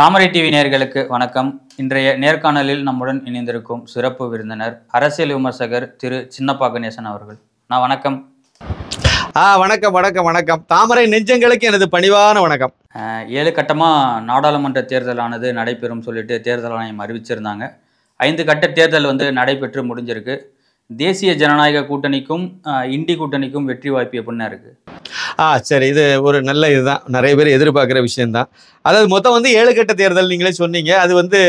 தாமரை TV நேர்களுக்கு வணக்கம் இன்றைய நேர்காணலில் நம்முடன் இணைந்திருக்கும் சிறப்பு விருந்தினர் அரசியல் விமர்சகர் திரு சின்னப்பா கணேசன் அவர்கள் நான் வணக்கம் ஆ வணக்கம் வணக்கம் வணக்கம் தாமரை நெஞ்சங்களுக்கு எனது பணிவான வணக்கம் ஏழு கட்டமாக நாடாளுமன்ற தேர்தலானது நடைபெறும் சொல்லிட்டு தேர்தல் ஆணையம் அறிவிச்சிருந்தாங்க ஐந்து கட்ட தேர்தல் வந்து நடைபெற்று முடிஞ்சிருக்கு தேசிய ஜனநாயக கூட்டணிக்கும் இண்டி கூட்டணிக்கும் வெற்றி வாய்ப்பு எப்படின்னா இருக்குது ஆ சரி இது ஒரு நல்ல இதுதான் நிறைய பேர் எதிர்பார்க்குற விஷயந்தான் அதாவது மொத்தம் வந்து ஏழு கட்ட தேர்தல் நீங்களே சொன்னீங்க அது வந்து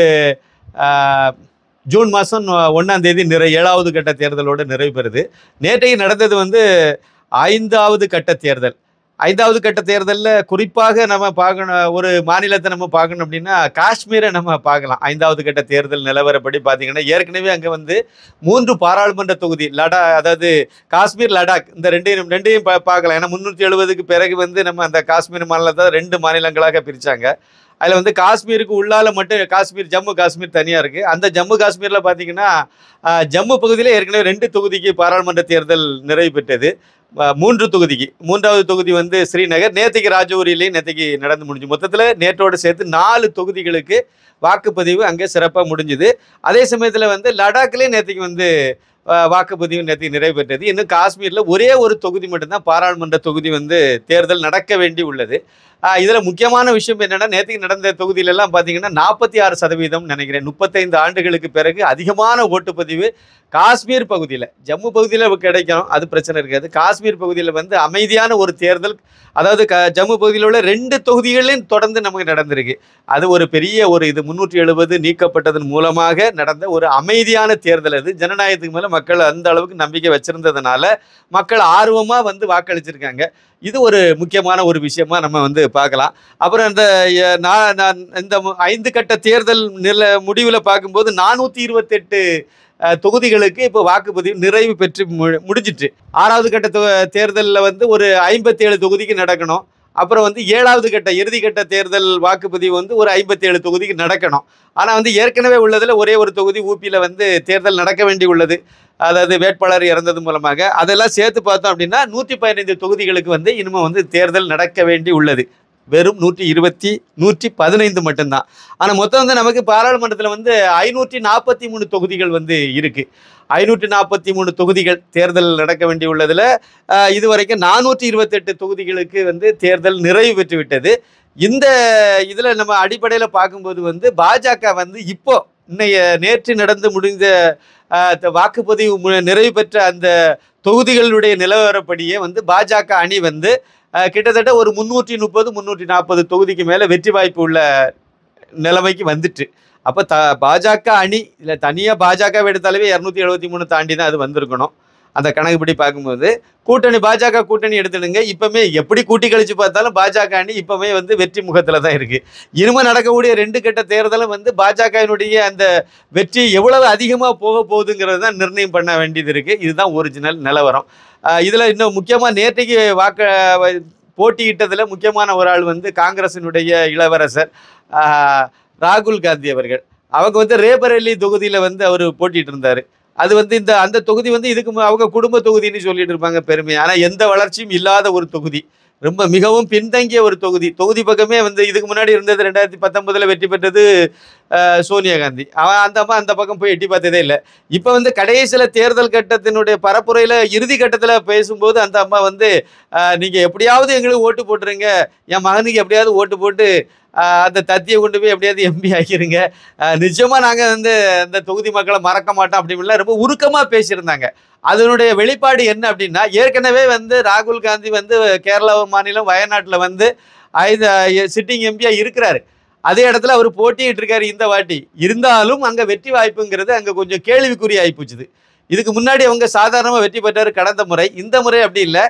ஜூன் மாதம் ஒன்றாம் தேதி நிறை ஏழாவது கட்ட தேர்தலோடு நிறைவு பெறுது நேற்றைக்கு நடந்தது வந்து ஐந்தாவது கட்ட தேர்தல் ஐந்தாவது கட்ட தேர்தலில் குறிப்பாக நம்ம பார்க்கணும் ஒரு மாநிலத்தை நம்ம பார்க்கணும் அப்படின்னா காஷ்மீரை நம்ம பார்க்கலாம் ஐந்தாவது கட்ட தேர்தல் நிலவரப்படி பார்த்தீங்கன்னா ஏற்கனவே அங்கே வந்து மூன்று பாராளுமன்ற தொகுதி லடா அதாவது காஷ்மீர் லடாக் இந்த ரெண்டையும் ரெண்டையும் பார்க்கலாம் ஏன்னா முந்நூற்றி எழுபதுக்கு பிறகு வந்து நம்ம அந்த காஷ்மீர் மாநிலத்தை ரெண்டு மாநிலங்களாக பிரித்தாங்க அதில் வந்து காஷ்மீருக்கு உள்ளால் மட்டும் காஷ்மீர் ஜம்மு காஷ்மீர் தனியாக இருக்குது அந்த ஜம்மு காஷ்மீரில் பார்த்தீங்கன்னா ஜம்மு பகுதியில் ஏற்கனவே ரெண்டு தொகுதிக்கு பாராளுமன்ற தேர்தல் நிறைவு பெற்றது மூன்று தொகுதிக்கு மூன்றாவது தொகுதி வந்து ஸ்ரீநகர் நேற்றுக்கு ராஜௌரியிலையும் நேற்றுக்கு நடந்து முடிஞ்சு மொத்தத்தில் நேற்றோடு சேர்த்து நாலு தொகுதிகளுக்கு வாக்குப்பதிவு அங்கே சிறப்பாக முடிஞ்சுது அதே சமயத்தில் வந்து லடாக்லேயும் நேற்றுக்கு வந்து வாக்குப்பதிவு நேற்று நிறைவு பெற்றது இன்னும் காஷ்மீரில் ஒரே ஒரு தொகுதி மட்டும்தான் பாராளுமன்ற தொகுதி வந்து தேர்தல் நடக்க வேண்டி உள்ளது இதில் முக்கியமான விஷயம் என்னென்னா நேற்றுக்கு நடந்த தொகுதியிலெல்லாம் பார்த்தீங்கன்னா நாற்பத்தி ஆறு சதவீதம் நினைக்கிறேன் முப்பத்தைந்து ஆண்டுகளுக்கு பிறகு அதிகமான ஓட்டுப்பதிவு பதிவு காஷ்மீர் பகுதியில் ஜம்மு பகுதியில் கிடைக்கணும் அது பிரச்சனை இருக்காது காஷ்மீர் பகுதியில் வந்து அமைதியான ஒரு தேர்தல் அதாவது க ஜம்மு பகுதியில் உள்ள ரெண்டு தொகுதிகளையும் தொடர்ந்து நமக்கு நடந்திருக்கு அது ஒரு பெரிய ஒரு இது முந்நூற்றி எழுபது நீக்கப்பட்டதன் மூலமாக நடந்த ஒரு அமைதியான தேர்தல் அது ஜனநாயகத்துக்கு மேலே மக்கள் அந்த அளவுக்கு நம்பிக்கை வச்சுருந்ததுனால மக்கள் ஆர்வமாக வந்து வாக்களிச்சிருக்காங்க இது ஒரு முக்கியமான ஒரு விஷயமா நம்ம வந்து பார்க்கலாம் அப்புறம் இந்த நான் இந்த ஐந்து கட்ட தேர்தல் நில முடிவில் பார்க்கும்போது நானூற்றி இருபத்தெட்டு தொகுதிகளுக்கு இப்போ வாக்குப்பதிவு நிறைவு பெற்று முடிஞ்சிட்டு ஆறாவது கட்ட தேர்தலில் வந்து ஒரு ஐம்பத்தி ஏழு தொகுதிக்கு நடக்கணும் அப்புறம் வந்து ஏழாவது கட்ட இறுதிக்கட்ட தேர்தல் வாக்குப்பதிவு வந்து ஒரு ஐம்பத்தி ஏழு தொகுதிக்கு நடக்கணும் ஆனால் வந்து ஏற்கனவே உள்ளதில் ஒரே ஒரு தொகுதி ஊபியில் வந்து தேர்தல் நடக்க வேண்டி உள்ளது அதாவது வேட்பாளர் இறந்தது மூலமாக அதெல்லாம் சேர்த்து பார்த்தோம் அப்படின்னா நூற்றி பதினைந்து தொகுதிகளுக்கு வந்து இனிமேல் வந்து தேர்தல் நடக்க வேண்டி உள்ளது வெறும் நூற்றி இருபத்தி நூற்றி பதினைந்து மட்டும்தான் ஆனால் மொத்தம் வந்து நமக்கு பாராளுமன்றத்தில் வந்து ஐநூற்றி நாற்பத்தி மூணு தொகுதிகள் வந்து இருக்குது ஐநூற்றி நாற்பத்தி மூணு தொகுதிகள் தேர்தல் நடக்க வேண்டியுள்ளதில் இதுவரைக்கும் நானூற்றி இருபத்தெட்டு தொகுதிகளுக்கு வந்து தேர்தல் நிறைவு பெற்று விட்டது இந்த இதில் நம்ம அடிப்படையில் பார்க்கும்போது வந்து பாஜக வந்து இப்போ இன்னைய நேற்று நடந்து முடிந்த வாக்குப்பதிவு நிறைவு பெற்ற அந்த தொகுதிகளுடைய நிலவரப்படியே வந்து பாஜக அணி வந்து கிட்டத்தட்ட ஒரு முந்நூற்றி முப்பது முந்நூற்றி நாற்பது தொகுதிக்கு மேலே வெற்றி வாய்ப்பு உள்ள நிலைமைக்கு வந்துட்டு அப்போ த பாஜக அணி இல்லை தனியாக பாஜக எடுத்தாலுமே இரநூத்தி எழுபத்தி மூணு தாண்டி தான் அது வந்திருக்கணும் அந்த கணக்குப்படி பார்க்கும்போது கூட்டணி பாஜக கூட்டணி எடுத்துடுங்க இப்போமே எப்படி கூட்டி கழிச்சு பார்த்தாலும் பாஜக அணி இப்பவுமே வந்து வெற்றி முகத்தில் தான் இருக்குது இனிமேல் நடக்கக்கூடிய ரெண்டு கட்ட தேர்தலும் வந்து பாஜகவினுடைய அந்த வெற்றி எவ்வளவு அதிகமாக போக போகுதுங்கிறது தான் நிர்ணயம் பண்ண வேண்டியது இருக்குது இதுதான் ஒரிஜினல் நிலவரம் இதில் இன்னும் முக்கியமாக நேற்றைக்கு வாக்க போட்டியிட்டதில் முக்கியமான ஒரு ஆள் வந்து காங்கிரசினுடைய இளவரசர் ராகுல் காந்தி அவர்கள் அவங்க வந்து ரேபரேலி தொகுதியில் வந்து அவர் போட்டிகிட்டு இருந்தார் அது வந்து இந்த அந்த தொகுதி வந்து இதுக்கு அவங்க குடும்ப தொகுதின்னு சொல்லிட்டு இருப்பாங்க பெருமை ஆனால் எந்த வளர்ச்சியும் இல்லாத ஒரு தொகுதி ரொம்ப மிகவும் பின்தங்கிய ஒரு தொகுதி தொகுதி பக்கமே வந்து இதுக்கு முன்னாடி இருந்தது ரெண்டாயிரத்தி பத்தொன்பதில் வெற்றி பெற்றது சோனியா காந்தி அவன் அந்த அம்மா அந்த பக்கம் போய் எட்டி பார்த்ததே இல்லை இப்போ வந்து கடைசியில் தேர்தல் கட்டத்தினுடைய பரப்புரையில் இறுதி கட்டத்தில் பேசும்போது அந்த அம்மா வந்து நீங்கள் எப்படியாவது எங்களுக்கு ஓட்டு போட்டுருங்க என் மகனுக்கு எப்படியாவது ஓட்டு போட்டு அந்த தத்தியை கொண்டு போய் எப்படியாவது எம்பி ஆகிருங்க நிஜமாக நாங்கள் வந்து அந்த தொகுதி மக்களை மறக்க மாட்டோம் அப்படின்லாம் ரொம்ப உருக்கமாக பேசியிருந்தாங்க அதனுடைய வெளிப்பாடு என்ன அப்படின்னா ஏற்கனவே வந்து ராகுல் காந்தி வந்து கேரளா மாநிலம் வயநாட்டில் வந்து ஐந்து சிட்டிங் எம்பியாக இருக்கிறாரு அதே இடத்துல அவர் போட்டியிட்டு இருக்காரு இந்த வாட்டி இருந்தாலும் அங்கே வெற்றி வாய்ப்புங்கிறது அங்கே கொஞ்சம் கேள்விக்குறி ஆகிப்போச்சுது இதுக்கு முன்னாடி அவங்க சாதாரணமாக வெற்றி பெற்றார் கடந்த முறை இந்த முறை அப்படி இல்லை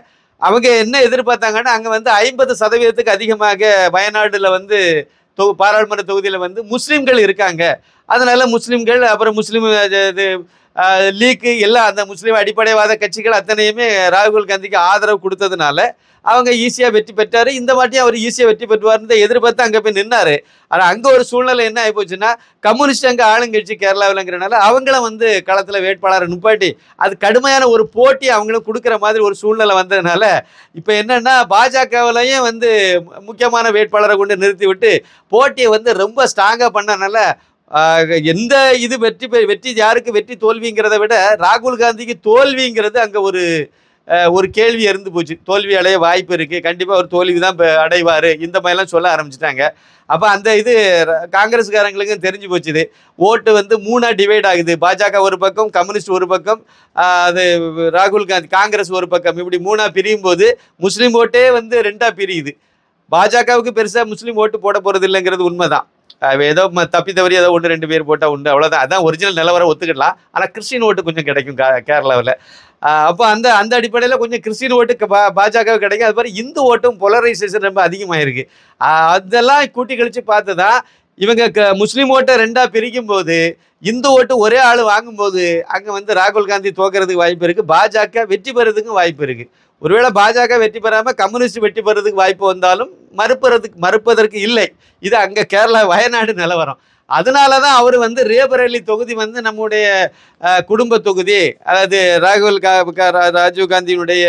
அவங்க என்ன எதிர்பார்த்தாங்கன்னா அங்கே வந்து ஐம்பது சதவீதத்துக்கு அதிகமாக வயநாடில் வந்து தொகு பாராளுமன்ற தொகுதியில் வந்து முஸ்லீம்கள் இருக்காங்க அதனால் முஸ்லீம்கள் அப்புறம் முஸ்லீம் இது லீக்கு எல்லாம் அந்த முஸ்லீம் அடிப்படைவாத கட்சிகள் அத்தனையுமே ராகுல் காந்திக்கு ஆதரவு கொடுத்ததுனால அவங்க ஈஸியாக வெற்றி பெற்றார் இந்த வாட்டியும் அவர் ஈஸியாக வெற்றி பெற்றுவார்னு எதிர்பார்த்து அங்கே போய் நின்னார் ஆனால் அங்கே ஒரு சூழ்நிலை என்ன ஆகிப்போச்சுன்னா கம்யூனிஸ்ட் அங்கே ஆளுங்கட்சி கேரளாவிலங்கிறனால அவங்களும் வந்து களத்தில் வேட்பாளரை நுப்பாட்டி அது கடுமையான ஒரு போட்டி அவங்களும் கொடுக்குற மாதிரி ஒரு சூழ்நிலை வந்ததுனால இப்போ என்னென்னா பாஜகவிலையும் வந்து முக்கியமான வேட்பாளரை கொண்டு நிறுத்தி விட்டு போட்டியை வந்து ரொம்ப ஸ்ட்ராங்காக பண்ணனால எந்த இது வெற்றி வெற்றி யாருக்கு வெற்றி தோல்விங்கிறத விட ராகுல் காந்திக்கு தோல்விங்கிறது அங்கே ஒரு ஒரு கேள்வி இருந்து போச்சு தோல்வி அடைய வாய்ப்பு இருக்குது கண்டிப்பாக ஒரு தோல்வி தான் இப்போ அடைவார் இந்த மாதிரிலாம் சொல்ல ஆரம்பிச்சிட்டாங்க அப்போ அந்த இது காங்கிரஸ்காரங்களுக்கும் தெரிஞ்சு போச்சுது ஓட்டு வந்து மூணாக டிவைட் ஆகுது பாஜக ஒரு பக்கம் கம்யூனிஸ்ட் ஒரு பக்கம் அது ராகுல் காந்தி காங்கிரஸ் ஒரு பக்கம் இப்படி மூணாக பிரியும் போது முஸ்லீம் ஓட்டே வந்து ரெண்டாக பிரியுது பாஜகவுக்கு பெருசாக முஸ்லீம் ஓட்டு போட போகிறது இல்லைங்கிறது உண்மை தான் ஏதோ தப்பி தவறி ஏதோ ஒன்று ரெண்டு பேர் போட்டால் உண்டு அவ்வளோதான் அதான் ஒரிஜினல் நிலவரம் ஒத்துக்கலாம் ஆனால் கிறிஸ்டின் ஓட்டு கொஞ்சம் கிடைக்கும் கேரளாவில் அப்போ அந்த அந்த அடிப்படையில் கொஞ்சம் கிறிஸ்டின் ஓட்டு பா பாஜக கிடைக்கும் அது மாதிரி இந்து ஓட்டும் பொலரைசேஷன் ரொம்ப இருக்குது அதெல்லாம் கூட்டி கழித்து பார்த்து தான் இவங்க க முஸ்லீம் ஓட்டை ரெண்டாக பிரிக்கும் போது இந்து ஓட்டு ஒரே ஆள் வாங்கும்போது அங்கே வந்து ராகுல் காந்தி தோக்கிறதுக்கு வாய்ப்பு இருக்குது பாஜக வெற்றி பெறதுக்கும் வாய்ப்பு இருக்குது ஒருவேளை பாஜக வெற்றி பெறாமல் கம்யூனிஸ்ட் வெற்றி பெறதுக்கு வாய்ப்பு வந்தாலும் மறுப்புறதுக்கு மறுப்பதற்கு இல்லை இது அங்கே கேரளா வயநாடு நிலவரம் அதனால தான் அவர் வந்து ரேபரேலி தொகுதி வந்து நம்முடைய குடும்ப தொகுதி அதாவது ராகுல் ராஜீவ் காந்தியினுடைய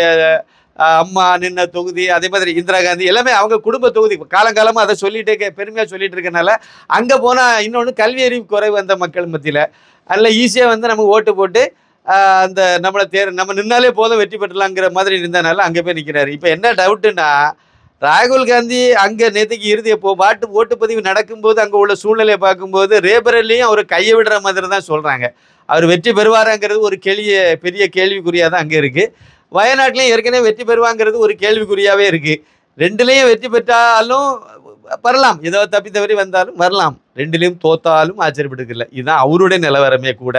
அம்மா நின்ன தொகுதி அதே மாதிரி இந்திரா காந்தி எல்லாமே அவங்க குடும்ப தொகுதி காலங்காலமாக அதை சொல்லிட்டு பெருமையாக சொல்லிட்டு இருக்கனால அங்கே போனால் இன்னொன்று கல்வி அறிவு குறைவு வந்த மக்கள் மத்தியில் அதில் ஈஸியாக வந்து நம்ம ஓட்டு போட்டு அந்த நம்மளை தேர் நம்ம நின்னாலே போதும் வெற்றி பெற்றலாங்கிற மாதிரி இருந்தனால அங்கே போய் நிற்கிறாரு இப்போ என்ன டவுட்டுன்னா ராகுல் காந்தி அங்கே நேற்றுக்கு இறுதியை போ வாட்டு ஓட்டுப்பதிவு நடக்கும்போது அங்கே உள்ள சூழ்நிலையை பார்க்கும்போது ரேபரல்லையும் அவர் கையை விடுற மாதிரி தான் சொல்கிறாங்க அவர் வெற்றி பெறுவாராங்கிறது ஒரு கேள்விய பெரிய கேள்விக்குறியாக தான் அங்கே இருக்குது வயநாட்டிலையும் ஏற்கனவே வெற்றி பெறுவாங்கிறது ஒரு கேள்விக்குறியாகவே இருக்குது ரெண்டுலேயும் வெற்றி பெற்றாலும் வரலாம் ஏதோ தப்பி தவறி வந்தாலும் வரலாம் ரெண்டுலேயும் தோத்தாலும் ஆச்சரியப்பட்டுக்கல இதுதான் அவருடைய நிலவரமே கூட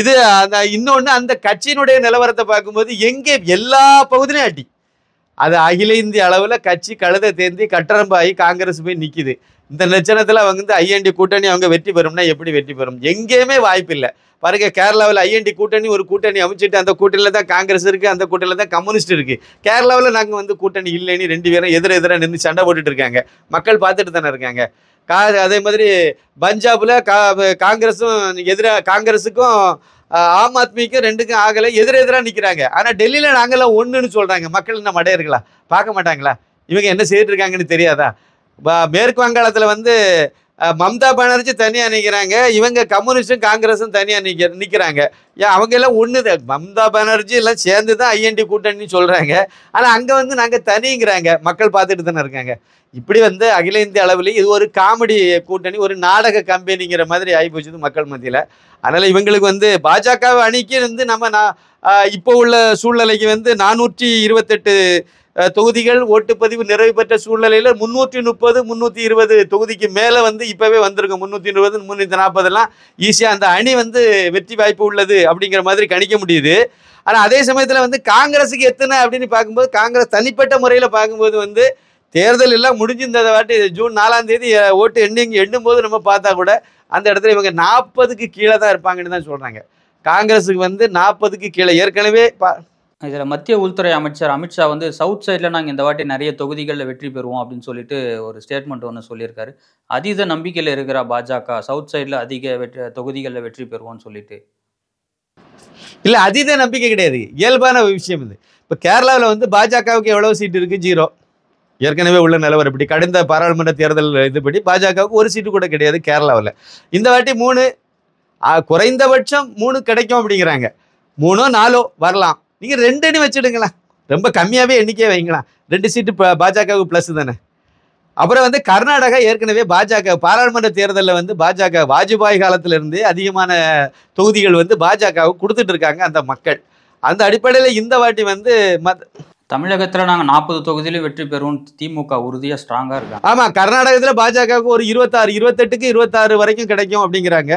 இது அந்த இன்னொன்று அந்த கட்சியினுடைய நிலவரத்தை பார்க்கும்போது எங்கே எல்லா பகுதியிலையும் அடி அது அகில இந்திய அளவில் கட்சி கழுதை தேர்ந்து கட்டரம்பாகி காங்கிரஸ் போய் நிற்கிது இந்த நிச்சனத்தில் அவங்க வந்து ஐஎன்டி கூட்டணி அவங்க வெற்றி பெறும்னா எப்படி வெற்றி பெறும் எங்கேயுமே வாய்ப்பு இல்லை பாருங்க கேரளாவில் ஐஎன்டி கூட்டணி ஒரு கூட்டணி அமைச்சிட்டு அந்த கூட்டணியில் தான் காங்கிரஸ் இருக்குது அந்த கூட்டணியில் தான் கம்யூனிஸ்ட் இருக்குது கேரளாவில் நாங்கள் வந்து கூட்டணி இல்லைன்னு ரெண்டு பேரும் எதிர எதிராக நின்று சண்டை போட்டுட்டு இருக்காங்க மக்கள் பார்த்துட்டு தானே இருக்காங்க கா அதே மாதிரி பஞ்சாபில் கா காங்கிரஸும் எதிராக காங்கிரஸுக்கும் ஆம் ஆத்மிக்கும் ரெண்டுக்கும் ஆகலை எதிரெதிராக நிற்கிறாங்க ஆனால் டெல்லியில் நாங்கள்லாம் ஒன்றுன்னு சொல்கிறாங்க மக்கள் நம்ம இருக்கலாம் பார்க்க மாட்டாங்களா இவங்க என்ன செய்துட்டு இருக்காங்கன்னு தெரியாதா மேற்கு வங்காளத்தில் வந்து மம்தா பானர்ஜி தனியாக நிற்கிறாங்க இவங்க கம்யூனிஸ்டும் காங்கிரஸும் தனியாக நிற்க நிற்கிறாங்க ஏன் அவங்க எல்லாம் ஒன்று மம்தா பானர்ஜி எல்லாம் சேர்ந்து தான் ஐஎன்டி கூட்டணின்னு சொல்கிறாங்க ஆனால் அங்கே வந்து நாங்கள் தனிங்கிறாங்க மக்கள் பார்த்துட்டு தானே இருக்காங்க இப்படி வந்து அகில இந்திய அளவில் இது ஒரு காமெடி கூட்டணி ஒரு நாடக கம்பெனிங்கிற மாதிரி ஆகிப்போச்சு மக்கள் மத்தியில் அதனால் இவங்களுக்கு வந்து பாஜகவை அணிக்கு வந்து நம்ம நான் இப்போ உள்ள சூழ்நிலைக்கு வந்து நானூற்றி இருபத்தெட்டு தொகுதிகள் ஓட்டுப்பதிவு நிறைவு பெற்ற சூழ்நிலையில் முந்நூற்றி முப்பது முந்நூற்றி இருபது தொகுதிக்கு மேலே வந்து இப்போவே வந்திருக்கு முந்நூற்றி இருபது முந்நூற்றி நாற்பதெல்லாம் ஈஸியாக அந்த அணி வந்து வெற்றி வாய்ப்பு உள்ளது அப்படிங்கிற மாதிரி கணிக்க முடியுது ஆனால் அதே சமயத்தில் வந்து காங்கிரஸுக்கு எத்தனை அப்படின்னு பார்க்கும்போது காங்கிரஸ் தனிப்பட்ட முறையில் பார்க்கும்போது வந்து தேர்தல் எல்லாம் முடிஞ்சிருந்ததை வாட்டி ஜூன் நாலாம் தேதி ஓட்டு எண்ணிங் எண்ணும் போது நம்ம பார்த்தா கூட அந்த இடத்துல இவங்க நாற்பதுக்கு கீழே தான் இருப்பாங்கன்னு தான் சொல்கிறாங்க காங்கிரஸுக்கு வந்து நாற்பதுக்கு கீழே ஏற்கனவே பா இதில் மத்திய உள்துறை அமைச்சர் அமித்ஷா வந்து சவுத் சைடில் நாங்கள் இந்த வாட்டி நிறைய தொகுதிகளில் வெற்றி பெறுவோம் அப்படின்னு சொல்லிட்டு ஒரு ஸ்டேட்மெண்ட் ஒன்று சொல்லியிருக்காரு அதீத நம்பிக்கையில் இருக்கிற பாஜக சவுத் சைடில் அதிக வெற்றி தொகுதிகளில் வெற்றி பெறுவோம்னு சொல்லிட்டு இல்லை அதீத நம்பிக்கை கிடையாது இயல்பான விஷயம் இது இப்போ கேரளாவில் வந்து பாஜகவுக்கு எவ்வளோ சீட்டு இருக்குது ஜீரோ ஏற்கனவே உள்ள இப்படி கடந்த பாராளுமன்ற தேர்தல் இதுபடி பாஜகவுக்கு ஒரு சீட்டு கூட கிடையாது கேரளாவில் இந்த வாட்டி மூணு குறைந்தபட்சம் மூணு கிடைக்கும் அப்படிங்கிறாங்க மூணோ நாலோ வரலாம் நீங்கள் ரெண்டுன்னு வச்சுடுங்களேன் ரொம்ப கம்மியாகவே எண்ணிக்கையே வைங்களா ரெண்டு சீட்டு இப்போ பாஜகவுக்கு ப்ளஸ் தானே அப்புறம் வந்து கர்நாடகா ஏற்கனவே பாஜக பாராளுமன்ற தேர்தலில் வந்து பாஜக வாஜ்பாய் காலத்திலிருந்து அதிகமான தொகுதிகள் வந்து பாஜகவுக்கு கொடுத்துட்டு இருக்காங்க அந்த மக்கள் அந்த அடிப்படையில் இந்த வாட்டி வந்து மத் தமிழகத்தில் நாங்கள் நாற்பது தொகுதியிலும் வெற்றி பெறுவோம் திமுக உறுதியாக ஸ்ட்ராங்காக இருக்காங்க ஆமாம் கர்நாடகத்தில் பாஜகவுக்கு ஒரு இருபத்தாறு இருபத்தெட்டுக்கு இருபத்தாறு வரைக்கும் கிடைக்கும் அப்படிங்கிறாங்க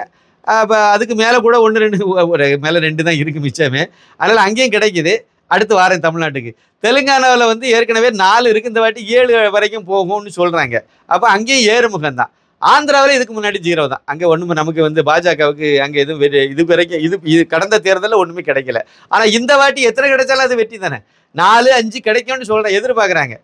இப்போ அதுக்கு மேலே கூட ஒன்று ரெண்டு ஒரு மேலே ரெண்டு தான் இருக்குது மிச்சமே அதனால் அங்கேயும் கிடைக்குது அடுத்து வாரம் தமிழ்நாட்டுக்கு தெலுங்கானாவில் வந்து ஏற்கனவே நாலு இருக்குது இந்த வாட்டி ஏழு வரைக்கும் போகும்னு சொல்கிறாங்க அப்போ அங்கேயும் ஏறுமுகம் தான் ஆந்திராவில் இதுக்கு முன்னாடி ஜீரோ தான் அங்கே ஒன்றுமே நமக்கு வந்து பாஜகவுக்கு அங்கே எதுவும் இது வரைக்கும் இது இது கடந்த தேர்தலில் ஒன்றுமே கிடைக்கல ஆனால் இந்த வாட்டி எத்தனை கிடைச்சாலும் அது வெற்றி தானே நாலு அஞ்சு கிடைக்கும்னு சொல்கிறேன் எதிர்பார்க்குறாங்க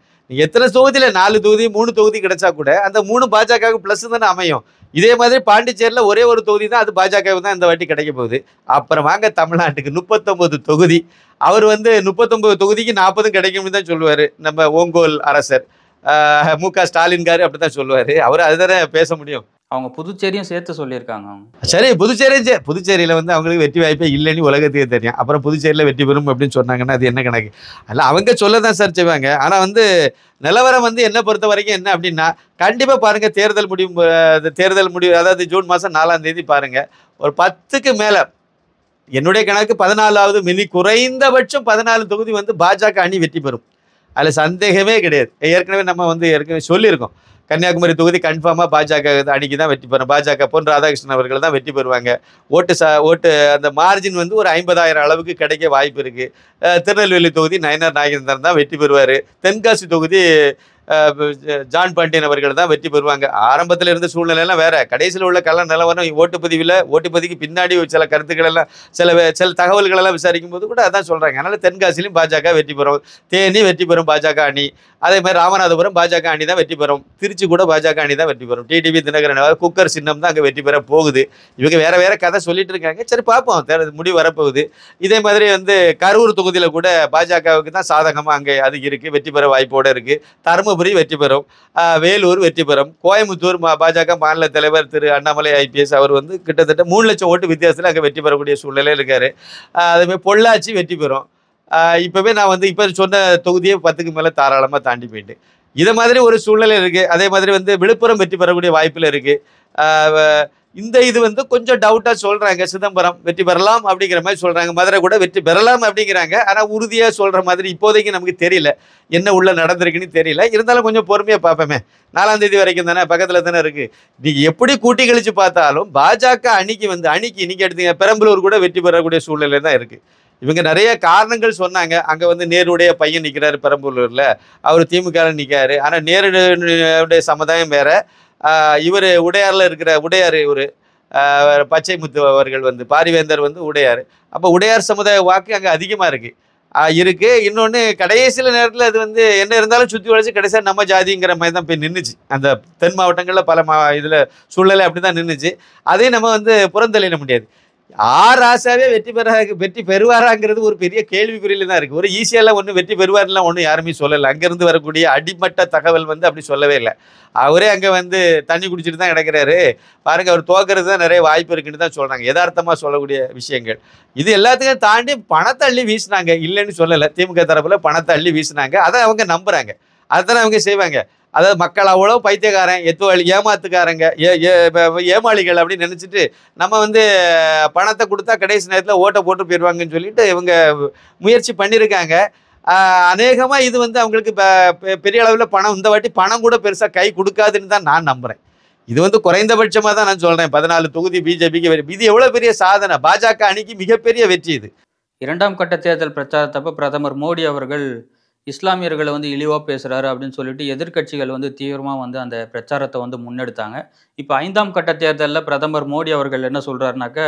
எத்தனை தொகுதியில் நாலு தொகுதி மூணு தொகுதி கிடைச்சா கூட அந்த மூணு பாஜகவுக்கு ப்ளஸ் தானே அமையும் இதே மாதிரி பாண்டிச்சேரியில் ஒரே ஒரு தொகுதி தான் அது பாஜகவுக்கு தான் இந்த வாட்டி கிடைக்க போகுது அப்புறம் வாங்க தமிழ்நாட்டுக்கு முப்பத்தொம்பது தொகுதி அவர் வந்து முப்பத்தொம்பது தொகுதிக்கு நாற்பதும் கிடைக்கும்னு தான் சொல்லுவார் நம்ம ஓங்கோல் அரசர் மு க ஸ்டாலின்கார் அப்படி தான் சொல்லுவார் அவர் அதுதானே பேச முடியும் அவங்க புதுச்சேரியும் சேர்த்து சொல்லியிருக்காங்க அவங்க சரி புதுச்சேரி புதுச்சேரியில் வந்து அவங்களுக்கு வெற்றி வாய்ப்பே இல்லைன்னு உலகத்துக்கு தெரியும் அப்புறம் புதுச்சேரியில் வெற்றி பெறும் அப்படின்னு சொன்னாங்கன்னா அது என்ன கணக்கு அல்ல அவங்க சொல்ல தான் சார் செய்வாங்க ஆனால் வந்து நிலவரம் வந்து என்ன பொறுத்த வரைக்கும் என்ன அப்படின்னா கண்டிப்பாக பாருங்கள் தேர்தல் முடிவு தேர்தல் முடிவு அதாவது ஜூன் மாதம் நாலாம் தேதி பாருங்கள் ஒரு பத்துக்கு மேலே என்னுடைய கணக்கு பதினாலாவது மினி குறைந்தபட்சம் பதினாலு தொகுதி வந்து பாஜக அணி வெற்றி பெறும் அதில் சந்தேகமே கிடையாது ஏற்கனவே நம்ம வந்து ஏற்கனவே சொல்லியிருக்கோம் கன்னியாகுமரி தொகுதி கன்ஃபார்மாக பாஜக அணிக்கு தான் வெற்றி பெறும் பாஜக பொன் ராதாகிருஷ்ணன் அவர்கள் தான் வெற்றி பெறுவாங்க ஓட்டு சா ஓட்டு அந்த மார்ஜின் வந்து ஒரு ஐம்பதாயிரம் அளவுக்கு கிடைக்க வாய்ப்பு இருக்குது திருநெல்வேலி தொகுதி நயனார் நாகேந்திரன் தான் வெற்றி பெறுவார் தென்காசி தொகுதி ஜான் பாண்டியன் அவர்கள் தான் வெற்றி பெறுவாங்க ஆரம்பத்தில் இருந்த சூழ்நிலையெல்லாம் வேற கடைசியில் உள்ள கள்ள நிலவரம் ஓட்டுப்பதிவில் ஓட்டுப்பதிக்கு பின்னாடி சில கருத்துக்கள் எல்லாம் சில சில தகவல்கள் எல்லாம் விசாரிக்கும் போது கூட அதான் சொல்கிறாங்க அதனால் தென்காசிலையும் பாஜக வெற்றி பெறும் தேனி வெற்றி பெறும் பாஜக அணி அதே மாதிரி ராமநாதபுரம் பாஜக அணி தான் வெற்றி பெறும் திருச்சி கூட பாஜக அணி தான் வெற்றி பெறும் டிடிவி தினகரன் குக்கர் சின்னம் தான் அங்கே வெற்றி பெற போகுது இவங்க வேற வேற கதை சொல்லிட்டு இருக்காங்க சரி பார்ப்போம் முடிவு வரப்போகுது இதே மாதிரி வந்து கரூர் தொகுதியில் கூட பாஜகவுக்கு தான் சாதகமாக அங்கே அது இருக்குது வெற்றி பெற வாய்ப்போடு இருக்குது தருமபுரி தருமபுரி வெற்றி பெறும் வேலூர் வெற்றி பெறும் கோயம்புத்தூர் பாஜக மாநில தலைவர் திரு அண்ணாமலை ஐபிஎஸ் அவர் வந்து கிட்டத்தட்ட மூணு லட்சம் ஓட்டு வித்தியாசத்தில் அங்கே வெற்றி பெறக்கூடிய சூழ்நிலையில் இருக்கார் அதேமாதிரி பொள்ளாச்சி வெற்றி பெறும் இப்போவே நான் வந்து இப்போ சொன்ன தொகுதியே பத்துக்கு மேலே தாராளமாக தாண்டி போயிட்டு இதை மாதிரி ஒரு சூழ்நிலை இருக்குது அதே மாதிரி வந்து விழுப்புரம் வெற்றி பெறக்கூடிய வாய்ப்பில் இருக்குது இந்த இது வந்து கொஞ்சம் டவுட்டாக சொல்கிறாங்க சிதம்பரம் வெற்றி பெறலாம் அப்படிங்கிற மாதிரி சொல்கிறாங்க மதுரை கூட வெற்றி பெறலாம் அப்படிங்கிறாங்க ஆனால் உறுதியாக சொல்கிற மாதிரி இப்போதைக்கு நமக்கு தெரியல என்ன உள்ளே நடந்திருக்குன்னு தெரியல இருந்தாலும் கொஞ்சம் பொறுமையாக பார்ப்போமே நாலாம் தேதி வரைக்கும் தானே பக்கத்தில் தானே இருக்குது நீங்கள் எப்படி கூட்டி கழித்து பார்த்தாலும் பாஜக அணிக்கு வந்து அணிக்கு இன்றைக்கி எடுத்தீங்க பெரம்பலூர் கூட வெற்றி பெறக்கூடிய சூழ்நிலை தான் இருக்குது இவங்க நிறைய காரணங்கள் சொன்னாங்க அங்கே வந்து நேருடைய பையன் நிற்கிறாரு பெரம்பலூரில் அவர் திமுக நிற்கிறாரு ஆனால் நேருடைய சமுதாயம் வேறு இவர் உடையாரில் இருக்கிற உடையார் இவர் பச்சை முத்து அவர்கள் வந்து பாரிவேந்தர் வந்து உடையார் அப்போ உடையார் சமுதாய வாக்கு அங்கே அதிகமாக இருக்குது இருக்குது இன்னொன்று கடைசியில் நேரத்தில் அது வந்து என்ன இருந்தாலும் சுற்றி உழைச்சி கடைசியாக நம்ம ஜாதிங்கிற மாதிரி தான் போய் நின்றுச்சு அந்த தென் மாவட்டங்களில் பல மா இதில் சூழ்நிலை அப்படி தான் நின்றுச்சு அதையும் நம்ம வந்து புறந்தள்ளிட முடியாது ஆர் ஆசாவே வெற்றி பெற வெற்றி பெறுவாராங்கிறது ஒரு பெரிய கேள்விக்குறியில தான் இருக்குது ஒரு எல்லாம் ஒன்று வெற்றி பெறுவார்லாம் ஒன்றும் யாருமே சொல்லலை அங்கேருந்து வரக்கூடிய அடிமட்ட தகவல் வந்து அப்படி சொல்லவே இல்லை அவரே அங்கே வந்து தண்ணி குடிச்சிட்டு தான் கிடக்கிறாரு பாருங்கள் அவர் தோக்கிறது தான் நிறைய வாய்ப்பு இருக்குன்னு தான் சொல்கிறாங்க யதார்த்தமாக சொல்லக்கூடிய விஷயங்கள் இது எல்லாத்துக்கும் தாண்டி பணத்தை அள்ளி வீசினாங்க இல்லைன்னு சொல்லலை திமுக தரப்பில் பணத்தை அள்ளி வீசினாங்க அதை அவங்க நம்புகிறாங்க அதுதானே அவங்க செய்வாங்க அதாவது மக்கள் அவ்வளோ பைத்தியக்காரன் எத்துவாளி ஏமாத்துக்காரங்க ஏ ஏமாளிகள் அப்படின்னு நினச்சிட்டு நம்ம வந்து பணத்தை கொடுத்தா கடைசி நேரத்தில் ஓட்டை போட்டு போயிடுவாங்கன்னு சொல்லிட்டு இவங்க முயற்சி பண்ணியிருக்காங்க அநேகமாக இது வந்து அவங்களுக்கு பெரிய அளவில் பணம் இந்த வாட்டி பணம் கூட பெருசாக கை கொடுக்காதுன்னு தான் நான் நம்புகிறேன் இது வந்து குறைந்தபட்சமாக தான் நான் சொல்கிறேன் பதினாலு தொகுதி பிஜேபிக்கு இது எவ்வளோ பெரிய சாதனை பாஜக அணிக்கு மிகப்பெரிய வெற்றி இது இரண்டாம் கட்ட தேர்தல் பிரச்சாரத்தப்போ பிரதமர் மோடி அவர்கள் இஸ்லாமியர்களை வந்து இழிவாக பேசுகிறாரு அப்படின்னு சொல்லிட்டு எதிர்கட்சிகள் வந்து தீவிரமாக வந்து அந்த பிரச்சாரத்தை வந்து முன்னெடுத்தாங்க இப்போ ஐந்தாம் கட்ட தேர்தலில் பிரதமர் மோடி அவர்கள் என்ன சொல்கிறாருனாக்க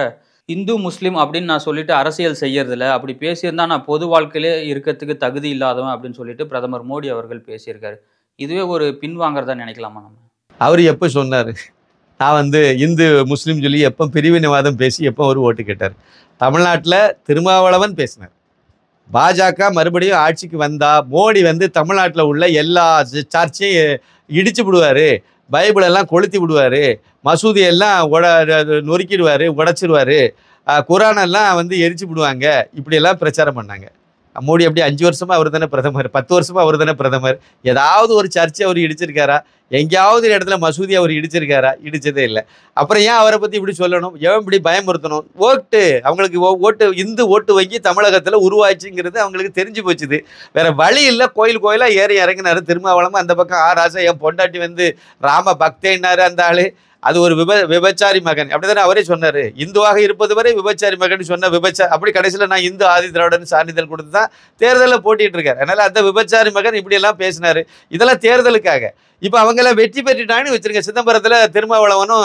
இந்து முஸ்லீம் அப்படின்னு நான் சொல்லிட்டு அரசியல் செய்யறதில்ல அப்படி பேசியிருந்தா நான் பொது வாழ்க்கையிலே இருக்கிறதுக்கு தகுதி இல்லாதவன் அப்படின்னு சொல்லிட்டு பிரதமர் மோடி அவர்கள் பேசியிருக்காரு இதுவே ஒரு பின்வாங்கிறதா நினைக்கலாமா நம்ம அவர் எப்போ சொன்னார் நான் வந்து இந்து முஸ்லீம் சொல்லி எப்போ பிரிவினைவாதம் பேசி எப்போ ஒரு ஓட்டு கேட்டார் தமிழ்நாட்டில் திருமாவளவன் பேசினார் பாஜக மறுபடியும் ஆட்சிக்கு வந்தால் மோடி வந்து தமிழ்நாட்டில் உள்ள எல்லா சர்ச்சையும் இடிச்சு விடுவார் பைபிளெல்லாம் கொளுத்தி விடுவார் மசூதியெல்லாம் உட நொறுக்கிடுவார் உடச்சிடுவார் குரானெல்லாம் வந்து எரிச்சு விடுவாங்க இப்படியெல்லாம் பிரச்சாரம் பண்ணாங்க மோடி அப்படி அஞ்சு வருஷமாக அவர் தானே பிரதமர் பத்து வருஷமாக அவர் தானே பிரதமர் ஏதாவது ஒரு சர்ச்சை அவர் இடிச்சிருக்காரா எங்கேயாவது ஒரு இடத்துல மசூதி அவர் இடிச்சிருக்காரா இடிச்சதே இல்லை அப்புறம் ஏன் அவரை பற்றி இப்படி சொல்லணும் ஏன் இப்படி பயமுறுத்தணும் ஓட்டு அவங்களுக்கு ஓட்டு இந்து ஓட்டு வங்கி தமிழகத்தில் உருவாச்சுங்கிறது அவங்களுக்கு தெரிஞ்சு போச்சுது வேறு வழி இல்லை கோயில் கோயிலாக ஏறி இறங்கினார் திருமாவளமும் அந்த பக்கம் ஆ ராசா என் பொண்டாட்டி வந்து ராம பக்தேன்னாரு அந்த ஆள் அது ஒரு விப விபச்சாரி மகன் அப்படிதானே அவரே சொன்னார் இந்துவாக இருப்பது வரை விபச்சாரி மகன் சொன்ன விபச்சா அப்படி கடைசியில் நான் இந்து ஆதி திராவிடன் சான்றிதழ் கொடுத்து தான் தேர்தலில் போட்டிகிட்டு இருக்கார் அதனால் அந்த விபச்சாரி மகன் இப்படியெல்லாம் பேசினார் இதெல்லாம் தேர்தலுக்காக இப்போ எல்லாம் வெற்றி பெற்றுட்டாங்கன்னு வச்சுருங்க சிதம்பரத்தில் திருமாவளவனும்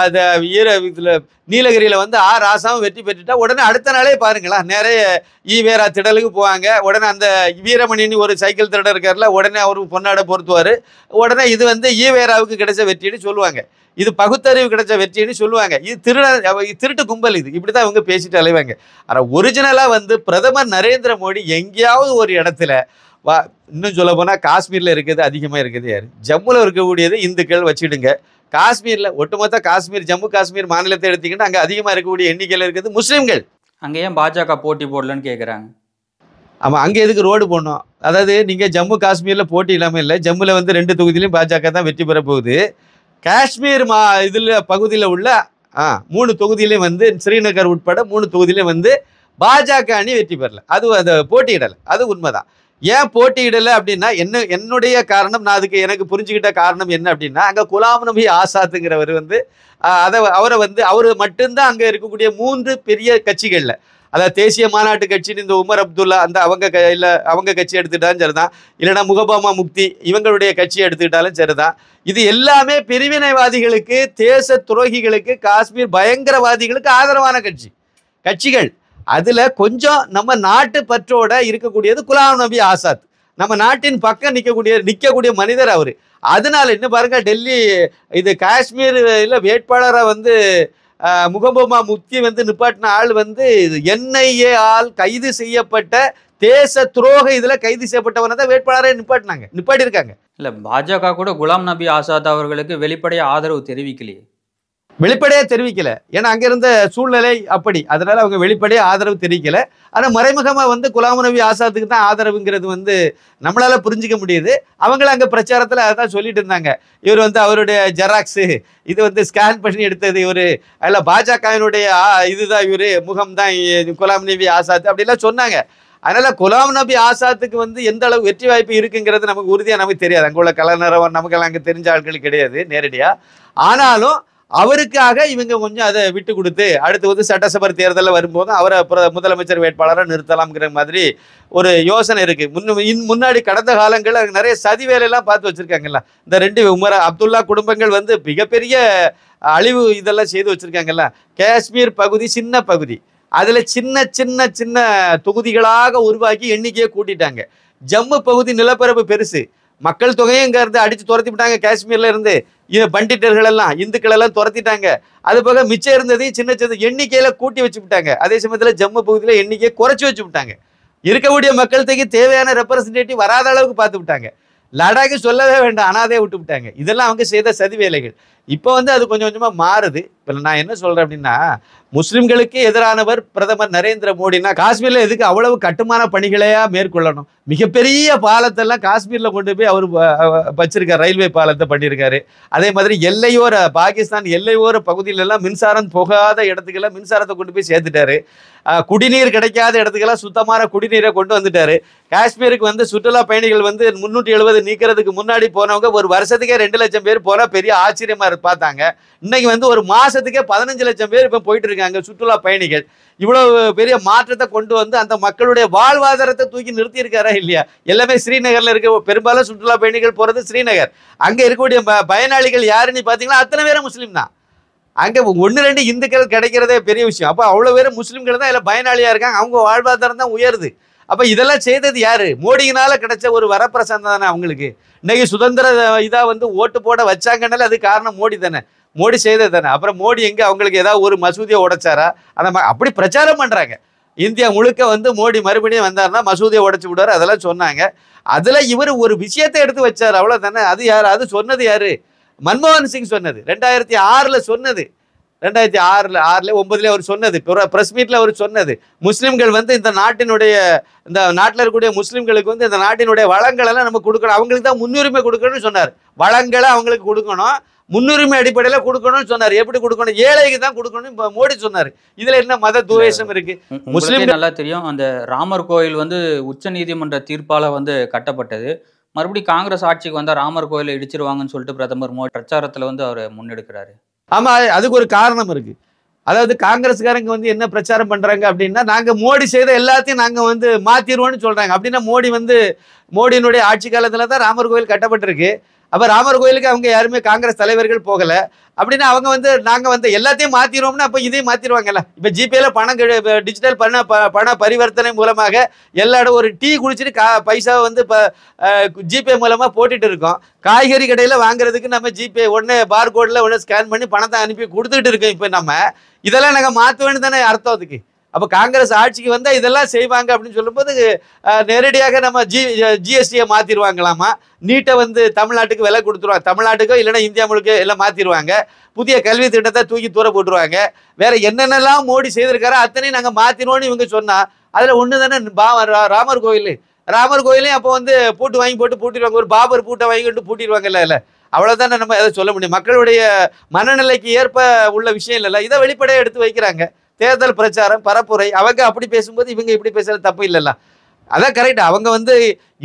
அந்த ஈர இதில் நீலகிரியில் வந்து ஆ ராசாவும் வெற்றி பெற்றுட்டா உடனே அடுத்த நாளே பாருங்களா நிறைய ஈவேரா திடலுக்கு போவாங்க உடனே அந்த வீரமணின்னு ஒரு சைக்கிள் திருடர் இருக்கார்ல உடனே அவருக்கு பொன்னாடை பொறுத்துவார் உடனே இது வந்து ஈவேராவுக்கு கிடைச்ச வெற்றின்னு சொல்லுவாங்க இது பகுத்தறிவு கிடைச்ச வெற்றின்னு சொல்லுவாங்க இது திருட திருட்டு கும்பல் இது இப்படி தான் இவங்க பேசிட்டு அலைவாங்க ஆனால் ஒரிஜினலாக வந்து பிரதமர் நரேந்திர மோடி எங்கேயாவது ஒரு இடத்துல வா இன்னும் சொல்ல போனால் காஷ்மீரில் இருக்கிறது அதிகமாக இருக்குது யார் ஜம்முவில் இருக்கக்கூடியது இந்துக்கள் வச்சுடுங்க காஷ்மீரில் ஒட்டுமொத்த காஷ்மீர் ஜம்மு காஷ்மீர் மாநிலத்தை எடுத்திங்கன்னா அங்கே அதிகமாக இருக்கக்கூடிய எண்ணிக்கையில் இருக்கிறது முஸ்லீம்கள் அங்கே ஏன் பாஜக போட்டி போடலன்னு கேட்குறாங்க ஆமாம் அங்கே எதுக்கு ரோடு போடணும் அதாவது நீங்கள் ஜம்மு காஷ்மீரில் போட்டி இல்லாமல் இல்லை ஜம்முவில் வந்து ரெண்டு தொகுதியிலையும் பாஜக தான் வெற்றி பெற போகுது காஷ்மீர் மா இதில் பகுதியில் உள்ள ஆ மூணு தொகுதியிலையும் வந்து ஸ்ரீநகர் உட்பட மூணு தொகுதியிலையும் வந்து பாஜக அணி வெற்றி பெறலை அது அந்த போட்டியிடலை அது உண்மைதான் ஏன் போட்டியிடலை அப்படின்னா என்ன என்னுடைய காரணம் நான் அதுக்கு எனக்கு புரிஞ்சுக்கிட்ட காரணம் என்ன அப்படின்னா அங்கே குலாம் நபி ஆசாத்துங்கிறவர் வந்து அதை அவரை வந்து அவர் மட்டும்தான் அங்கே இருக்கக்கூடிய மூன்று பெரிய கட்சிகளில் அதாவது தேசிய மாநாட்டு கட்சின்னு இந்த உமர் அப்துல்லா அந்த அவங்க க இல்லை அவங்க கட்சி எடுத்துக்கிட்டாலும் சரிதான் இல்லைனா முகபாமா முக்தி இவங்களுடைய கட்சி எடுத்துக்கிட்டாலும் சரிதான் இது எல்லாமே பிரிவினைவாதிகளுக்கு தேச துரோகிகளுக்கு காஷ்மீர் பயங்கரவாதிகளுக்கு ஆதரவான கட்சி கட்சிகள் அதுல கொஞ்சம் நம்ம நாட்டு பற்றோட இருக்கக்கூடியது குலாம் நபி ஆசாத் நம்ம நாட்டின் பக்கம் நிற்கக்கூடிய நிற்கக்கூடிய மனிதர் அவர் அதனால இன்னும் பாருங்க டெல்லி இது காஷ்மீரில் வேட்பாளராக வந்து முகபமா முக்தி வந்து நிப்பாட்டின ஆள் வந்து என்ஐஏ ஆள் கைது செய்யப்பட்ட தேச துரோக இதில் கைது செய்யப்பட்டவனை தான் வேட்பாளரே நிப்பாட்டினாங்க நிப்பாட்டியிருக்காங்க இல்லை பாஜக கூட குலாம் நபி ஆசாத் அவர்களுக்கு வெளிப்படைய ஆதரவு தெரிவிக்கலையே வெளிப்படையாக தெரிவிக்கல ஏன்னா அங்கே இருந்த சூழ்நிலை அப்படி அதனால அவங்க வெளிப்படையாக ஆதரவு தெரிவிக்கல ஆனால் மறைமுகமாக வந்து குலாம் நபி ஆசாத்துக்கு தான் ஆதரவுங்கிறது வந்து நம்மளால் புரிஞ்சிக்க முடியுது அவங்கள அங்கே பிரச்சாரத்தில் அதை தான் சொல்லிட்டு இருந்தாங்க இவர் வந்து அவருடைய ஜெராக்ஸு இது வந்து ஸ்கேன் பண்ணி எடுத்தது இவர் அதில் பாஜகவினுடைய இதுதான் இவர் முகம் தான் குலாம் நபி ஆசாத் அப்படிலாம் சொன்னாங்க அதனால் குலாம் நபி ஆசாத்துக்கு வந்து எந்த அளவு வெற்றி வாய்ப்பு இருக்குங்கிறது நமக்கு உறுதியாக நமக்கு தெரியாது அங்கே உள்ள கலைஞரவன் நமக்கெல்லாம் அங்கே தெரிஞ்ச ஆட்கள் கிடையாது நேரடியாக ஆனாலும் அவருக்காக இவங்க கொஞ்சம் அதை விட்டு கொடுத்து அடுத்து வந்து சட்டசபை தேர்தலில் வரும்போது அவரை முதலமைச்சர் வேட்பாளராக நிறுத்தலாம்ங்கிற மாதிரி ஒரு யோசனை இருக்குது இன் முன்னாடி கடந்த காலங்களில் நிறைய சதி வேலையெல்லாம் பார்த்து வச்சுருக்காங்கல்ல இந்த ரெண்டு உமர அப்துல்லா குடும்பங்கள் வந்து மிகப்பெரிய அழிவு இதெல்லாம் செய்து வச்சுருக்காங்கல்ல காஷ்மீர் பகுதி சின்ன பகுதி அதில் சின்ன சின்ன சின்ன தொகுதிகளாக உருவாக்கி எண்ணிக்கையை கூட்டிட்டாங்க ஜம்மு பகுதி நிலப்பரப்பு பெருசு மக்கள் தொகையை இருந்து அடித்து துரத்தி விட்டாங்க காஷ்மீரில் இருந்து பண்டிட்டர்கள் எல்லாம் இந்துக்கள் எல்லாம் துரத்திட்டாங்க அது போக மிச்சம் இருந்ததையும் சின்ன சின்ன எண்ணிக்கையில் கூட்டி வச்சு விட்டாங்க அதே சமயத்தில் ஜம்மு பகுதியில் எண்ணிக்கையை குறைச்சி வச்சு விட்டாங்க இருக்கக்கூடிய மக்கள் தொகை தேவையான ரெப்ரசன்டேட்டிவ் வராத அளவுக்கு பார்த்து விட்டாங்க லடாக்கு சொல்லவே வேண்டாம் அனாதே விட்டு விட்டாங்க இதெல்லாம் அவங்க செய்த சதி வேலைகள் இப்போ வந்து அது கொஞ்சம் கொஞ்சமாக மாறுது இப்போ நான் என்ன சொல்கிறேன் அப்படின்னா முஸ்லீம்களுக்கு எதிரானவர் பிரதமர் நரேந்திர மோடினா காஷ்மீரில் எதுக்கு அவ்வளவு கட்டுமான பணிகளையாக மேற்கொள்ளணும் மிகப்பெரிய பாலத்தெல்லாம் காஷ்மீரில் கொண்டு போய் அவர் வச்சிருக்கார் ரயில்வே பாலத்தை பண்ணியிருக்காரு அதே மாதிரி எல்லையோர பாகிஸ்தான் எல்லையோர பகுதியிலெல்லாம் மின்சாரம் போகாத இடத்துக்கெல்லாம் மின்சாரத்தை கொண்டு போய் சேர்த்துட்டாரு குடிநீர் கிடைக்காத இடத்துக்கெல்லாம் சுத்தமான குடிநீரை கொண்டு வந்துட்டாரு காஷ்மீருக்கு வந்து சுற்றுலா பயணிகள் வந்து முன்னூற்றி எழுபது நீக்கிறதுக்கு முன்னாடி போனவங்க ஒரு வருஷத்துக்கே ரெண்டு லட்சம் பேர் போனால் பெரிய ஆச்சரியமாக பார்த்தாரு பார்த்தாங்க இன்னைக்கு வந்து ஒரு மாசத்துக்கே பதினஞ்சு லட்சம் பேர் இப்போ போயிட்டு இருக்காங்க சுற்றுலா பயணிகள் இவ்வளவு பெரிய மாற்றத்தை கொண்டு வந்து அந்த மக்களுடைய வாழ்வாதாரத்தை தூக்கி நிறுத்தி இருக்காரா இல்லையா எல்லாமே ஸ்ரீநகர்ல இருக்க பெரும்பாலும் சுற்றுலா பயணிகள் போறது ஸ்ரீநகர் அங்கே இருக்கக்கூடிய பயனாளிகள் யாருன்னு பார்த்தீங்கன்னா அத்தனை பேரும் முஸ்லீம் தான் அங்கே ஒன்று ரெண்டு இந்துக்கள் கிடைக்கிறதே பெரிய விஷயம் அப்போ அவ்வளோ பேர் முஸ்லீம்கள் தான் இதில் பயனாளியாக இருக்காங்க அவங்க வாழ்வாதாரம் தான் உயருது அப்போ இதெல்லாம் செய்தது யார் மோடியினால் கிடைச்ச ஒரு வரப்பிரசாதம் தானே அவங்களுக்கு இன்னைக்கு சுதந்திர இதாக வந்து ஓட்டு போட வச்சாங்கன்னால அது காரணம் மோடி தானே மோடி செய்தது தானே அப்புறம் மோடி எங்கே அவங்களுக்கு ஏதாவது ஒரு மசூதியை உடைச்சாரா அந்த அப்படி பிரச்சாரம் பண்ணுறாங்க இந்தியா முழுக்க வந்து மோடி மறுபடியும் வந்தார்னா மசூதியை உடைச்சி விடுவார் அதெல்லாம் சொன்னாங்க அதில் இவர் ஒரு விஷயத்தை எடுத்து வச்சார் அவ்வளோ தானே அது யார் அது சொன்னது யார் மன்மோகன் சிங் சொன்னது ரெண்டாயிரத்தி ஆறில் சொன்னது ரெண்டாயிரத்தி ஆறில் ஆறில் ஒன்பதுல அவர் சொன்னது ப்ரெஸ் மீட்டில் அவர் சொன்னது முஸ்லீம்கள் வந்து இந்த நாட்டினுடைய இந்த நாட்டில் இருக்கக்கூடிய முஸ்லீம்களுக்கு வந்து இந்த நாட்டினுடைய வளங்களெல்லாம் நம்ம கொடுக்கணும் அவங்களுக்கு தான் முன்னுரிமை கொடுக்கணும்னு சொன்னார் வளங்களை அவங்களுக்கு கொடுக்கணும் முன்னுரிமை அடிப்படையில் கொடுக்கணும்னு சொன்னார் எப்படி கொடுக்கணும் ஏழைக்கு தான் கொடுக்கணும் மோடி சொன்னார் இதில் என்ன மத துவேஷம் இருக்கு முஸ்லீம் நல்லா தெரியும் அந்த ராமர் கோயில் வந்து உச்ச நீதிமன்ற தீர்ப்பால வந்து கட்டப்பட்டது மறுபடியும் காங்கிரஸ் ஆட்சிக்கு வந்தால் ராமர் கோயிலை இடிச்சிருவாங்கன்னு சொல்லிட்டு பிரதமர் மோடி பிரச்சாரத்தில் வந்து அவர் முன்னெடுக்கிறாரு ஆமாம் அதுக்கு ஒரு காரணம் இருக்குது அதாவது காங்கிரஸ்காரங்க வந்து என்ன பிரச்சாரம் பண்ணுறாங்க அப்படின்னா நாங்கள் மோடி செய்த எல்லாத்தையும் நாங்கள் வந்து மாற்றிடுவோம்னு சொல்கிறாங்க அப்படின்னா மோடி வந்து மோடியினுடைய ஆட்சி காலத்தில் தான் ராமர் கோவில் கட்டப்பட்டிருக்கு அப்போ ராமர் கோயிலுக்கு அவங்க யாருமே காங்கிரஸ் தலைவர்கள் போகலை அப்படின்னா அவங்க வந்து நாங்கள் வந்து எல்லாத்தையும் மாற்றிடுவோம்னா அப்போ இதையும் மாற்றிடுவாங்கல்ல இப்போ ஜிபேல பணம் டிஜிட்டல் பண பண பரிவர்த்தனை மூலமாக எல்லா இடம் ஒரு டீ குடிச்சிட்டு கா பைசாவை வந்து இப்போ ஜிபே மூலமாக போட்டுட்டு இருக்கோம் காய்கறி கடையில் வாங்குறதுக்கு நம்ம ஜிபே உடனே பார்கோடில் உடனே ஸ்கேன் பண்ணி பணத்தை அனுப்பி கொடுத்துட்டு இருக்கோம் இப்போ நம்ம இதெல்லாம் நாங்கள் மாற்ற தானே அர்த்தம் அதுக்கு அப்போ காங்கிரஸ் ஆட்சிக்கு வந்தால் இதெல்லாம் செய்வாங்க அப்படின்னு சொல்லும்போது நேரடியாக நம்ம ஜி ஜிஎஸ்டியை மாற்றிடுவாங்களாமா நீட்டை வந்து தமிழ்நாட்டுக்கு விலை கொடுத்துருவாங்க தமிழ்நாட்டுக்கோ இல்லைன்னா இந்தியா முழுக்க எல்லாம் மாற்றிடுவாங்க புதிய கல்வி திட்டத்தை தூக்கி தூர போட்டுருவாங்க வேறு என்னென்னலாம் மோடி செய்திருக்காரோ அத்தனையும் நாங்கள் மாற்றிடுவோம்னு இவங்க சொன்னால் அதில் ஒன்று தானே பா ராமர் கோயில் ராமர் கோயிலையும் அப்போ வந்து பூட்டு வாங்கி போட்டு பூட்டிடுவாங்க ஒரு பாபர் பூட்டை வாங்கிட்டு பூட்டிடுவாங்கல்ல இல்லை அவ்வளோதானே நம்ம எதை சொல்ல முடியும் மக்களுடைய மனநிலைக்கு ஏற்ப உள்ள விஷயம் இல்லைல்ல இதை வெளிப்படையாக எடுத்து வைக்கிறாங்க தேர்தல் பிரச்சாரம் பரப்புரை அவங்க அப்படி பேசும்போது இவங்க இப்படி பேசுறது தப்பு இல்லைல்ல அதான் கரெக்ட் அவங்க வந்து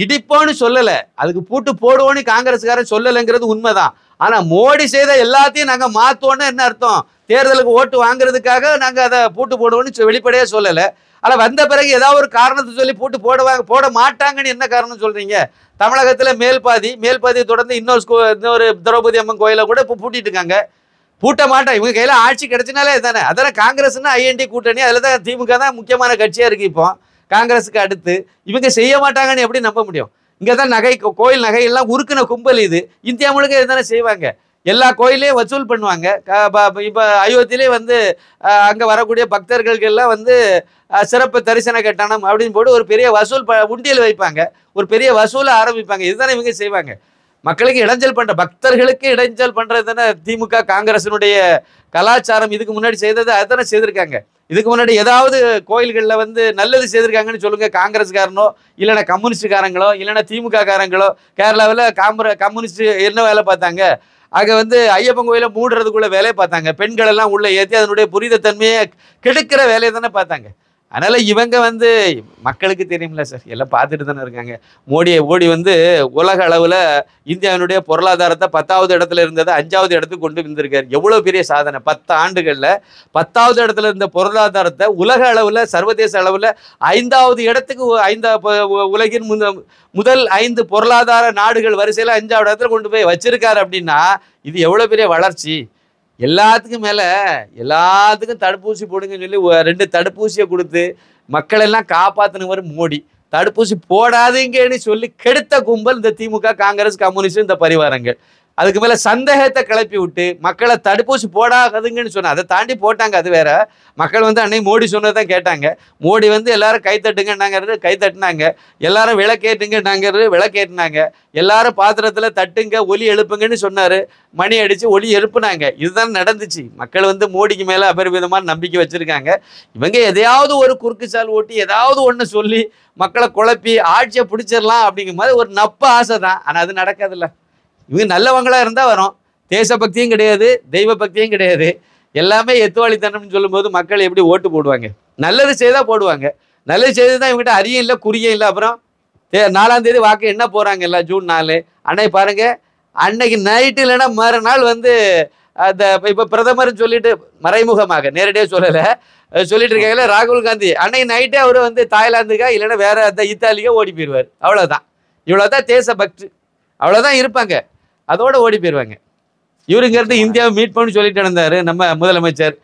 இடிப்போன்னு சொல்லலை அதுக்கு பூட்டு போடுவோன்னு காங்கிரஸ்காரன் சொல்லலைங்கிறது உண்மைதான் ஆனால் மோடி செய்த எல்லாத்தையும் நாங்கள் மாற்றோன்னு என்ன அர்த்தம் தேர்தலுக்கு ஓட்டு வாங்குறதுக்காக நாங்கள் அதை பூட்டு போடுவோன்னு வெளிப்படையாக சொல்லலை ஆனால் வந்த பிறகு ஏதாவது ஒரு காரணத்தை சொல்லி பூட்டு போடுவாங்க போட மாட்டாங்கன்னு என்ன காரணம் சொல்கிறீங்க தமிழகத்தில் மேல்பாதி மேல்பாதியை தொடர்ந்து இன்னொரு இன்னொரு திரௌபதி அம்மன் கோயிலை கூட இப்போ பூட்டிட்டு இருக்காங்க பூட்ட மாட்டோம் இவங்க கையில் ஆட்சி கிடச்சினாலே தானே அதனால் காங்கிரஸ்னா ஐஎன்டி கூட்டணி அதில் தான் திமுக தான் முக்கியமான கட்சியாக இருக்குது இப்போ காங்கிரஸுக்கு அடுத்து இவங்க செய்ய மாட்டாங்கன்னு எப்படி நம்ப முடியும் இங்கே தான் நகை கோயில் நகையெல்லாம் உருக்குன கும்பல் இது இந்தியா முழுக்க இதுதானே செய்வாங்க எல்லா கோயிலையும் வசூல் பண்ணுவாங்க இப்போ அயோத்தியிலே வந்து அங்கே வரக்கூடிய பக்தர்களுக்கெல்லாம் வந்து சிறப்பு தரிசன கட்டணம் அப்படின்னு போட்டு ஒரு பெரிய வசூல் ப உண்டியல் வைப்பாங்க ஒரு பெரிய வசூலை ஆரம்பிப்பாங்க இதுதானே இவங்க செய்வாங்க மக்களுக்கு இடைஞ்சல் பண்ற பக்தர்களுக்கு இடைஞ்சல் பண்றது தானே திமுக காங்கிரசனுடைய கலாச்சாரம் இதுக்கு முன்னாடி செய்தது அதுதானே செய்திருக்காங்க இதுக்கு முன்னாடி ஏதாவது கோயில்களில் வந்து நல்லது செய்திருக்காங்கன்னு சொல்லுங்க காங்கிரஸ்காரனோ இல்லைன்னா கம்யூனிஸ்டுக்காரங்களோ இல்லைன்னா திமுக காரங்களோ கேரளாவில் காம்பர கம்யூனிஸ்ட் என்ன வேலை பார்த்தாங்க அங்கே வந்து ஐயப்பன் கோயிலை மூடுறதுக்குள்ள வேலையை பார்த்தாங்க பெண்கள் எல்லாம் உள்ளே ஏற்றி அதனுடைய புரிதத்தன்மையை கெடுக்கிற வேலையை தானே பார்த்தாங்க அதனால் இவங்க வந்து மக்களுக்கு தெரியும்ல சார் எல்லாம் பார்த்துட்டு தானே இருக்காங்க மோடியை ஓடி வந்து உலக அளவில் இந்தியாவினுடைய பொருளாதாரத்தை பத்தாவது இடத்துல இருந்ததை அஞ்சாவது இடத்துக்கு கொண்டு வந்திருக்கார் எவ்வளோ பெரிய சாதனை பத்து ஆண்டுகளில் பத்தாவது இடத்துல இருந்த பொருளாதாரத்தை உலக அளவில் சர்வதேச அளவில் ஐந்தாவது இடத்துக்கு ஐந்தாவது உலகின் முத முதல் ஐந்து பொருளாதார நாடுகள் வரிசையில் அஞ்சாவது இடத்துல கொண்டு போய் வச்சுருக்காரு அப்படின்னா இது எவ்வளோ பெரிய வளர்ச்சி எல்லாத்துக்கும் மேலே எல்லாத்துக்கும் தடுப்பூசி போடுங்கன்னு சொல்லி ரெண்டு தடுப்பூசியை கொடுத்து மக்களெல்லாம் காப்பாற்றினவர் மோடி தடுப்பூசி போடாதீங்கன்னு சொல்லி கெடுத்த கும்பல் இந்த திமுக காங்கிரஸ் கம்யூனிஸ்ட் இந்த பரிவாரங்கள் அதுக்கு மேலே சந்தேகத்தை கிளப்பி விட்டு மக்களை தடுப்பூசி போடாதுங்கன்னு சொன்னால் அதை தாண்டி போட்டாங்க அது வேற மக்கள் வந்து அன்னைக்கு மோடி சொன்னதான் கேட்டாங்க மோடி வந்து எல்லாரும் கைத்தட்டுங்கன்னாங்கிறது கைத்தட்டினாங்க எல்லாரும் விளக்கேட்டுங்கன்னாங்கிறது விளக்கேட்டினாங்க எல்லாரும் பாத்திரத்தில் தட்டுங்க ஒலி எழுப்புங்கன்னு சொன்னார் மணி அடித்து ஒலி எழுப்புனாங்க இதுதான் நடந்துச்சு மக்கள் வந்து மோடிக்கு மேலே அபரிவிதமான நம்பிக்கை வச்சுருக்காங்க இவங்க எதையாவது ஒரு குறுக்குச்சால் ஓட்டி ஏதாவது ஒன்று சொல்லி மக்களை குழப்பி ஆட்சியை பிடிச்சிடலாம் அப்படிங்கும் போது ஒரு நப்பு ஆசை தான் ஆனால் அது நடக்காதுல்ல இவங்க நல்லவங்களாக இருந்தால் வரும் தேசபக்தியும் கிடையாது தெய்வ பக்தியும் கிடையாது எல்லாமே எத்துவாளித்தனம்னு சொல்லும்போது மக்கள் எப்படி ஓட்டு போடுவாங்க நல்லது செய்தால் போடுவாங்க நல்லது செய்து தான் இவங்ககிட்ட அரியும் இல்லை குறியும் இல்லை அப்புறம் தே நாலாம் தேதி வாக்கு என்ன போகிறாங்க எல்லாம் ஜூன் நாலு அன்னைக்கு பாருங்கள் அன்னைக்கு நைட்டு இல்லைன்னா மறுநாள் வந்து அந்த இப்போ பிரதமர்னு சொல்லிட்டு மறைமுகமாக நேரடியாக சொல்லலை சொல்லிட்டு இருக்காங்கல்ல ராகுல் காந்தி அன்னைக்கு நைட்டே அவர் வந்து தாய்லாந்துக்கா இல்லைன்னா வேற அந்த இத்தாலிக்கா ஓடி போயிடுவார் அவ்வளோதான் இவ்வளோதான் தேசபக்தி அவ்வளோதான் இருப்பாங்க அதோட ஓடி போயிடுவாங்க இவருங்கிறது இந்தியாவை மீட் பண்ணி சொல்லிட்டு நடந்தாரு நம்ம முதலமைச்சர்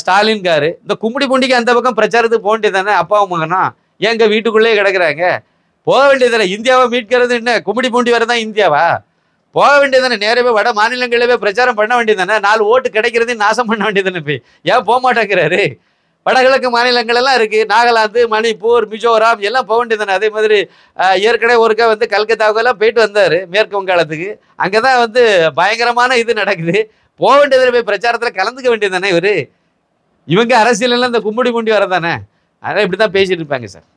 ஸ்டாலின் காரு இந்த கும்படி பூண்டிக்கு அந்த பக்கம் பிரச்சாரத்துக்கு போக தானே அப்பாவும் மகனா எங்க வீட்டுக்குள்ளேயே கிடக்குறாங்க போக வேண்டியதுல இந்தியாவை மீட்கிறது என்ன கும்படி பூண்டி வரதான் தான் இந்தியாவா போக வேண்டியதானே நேரவே வட மாநிலங்களவே பிரச்சாரம் பண்ண வேண்டியதானே நாலு ஓட்டு கிடைக்கிறதே நாசம் பண்ண வேண்டியதானே போய் ஏன் போக மாட்டேங்கிறாரு வடகிழக்கு மாநிலங்கள் எல்லாம் இருக்குது நாகாலாந்து மணிப்பூர் மிசோராம் எல்லாம் போக தானே அதே மாதிரி ஏற்கனவே ஒருக்கா வந்து கல்கத்தாவுக்கெல்லாம் போயிட்டு வந்தார் மேற்கு வங்காளத்துக்கு அங்கே தான் வந்து பயங்கரமான இது நடக்குது போக வேண்டியதில் போய் பிரச்சாரத்தில் கலந்துக்க வேண்டியது தானே இவர் இவங்க அரசியலெல்லாம் இந்த கும்படி முண்டி வரதானே அதனால் இப்படி தான் பேசிகிட்டு இருப்பாங்க சார்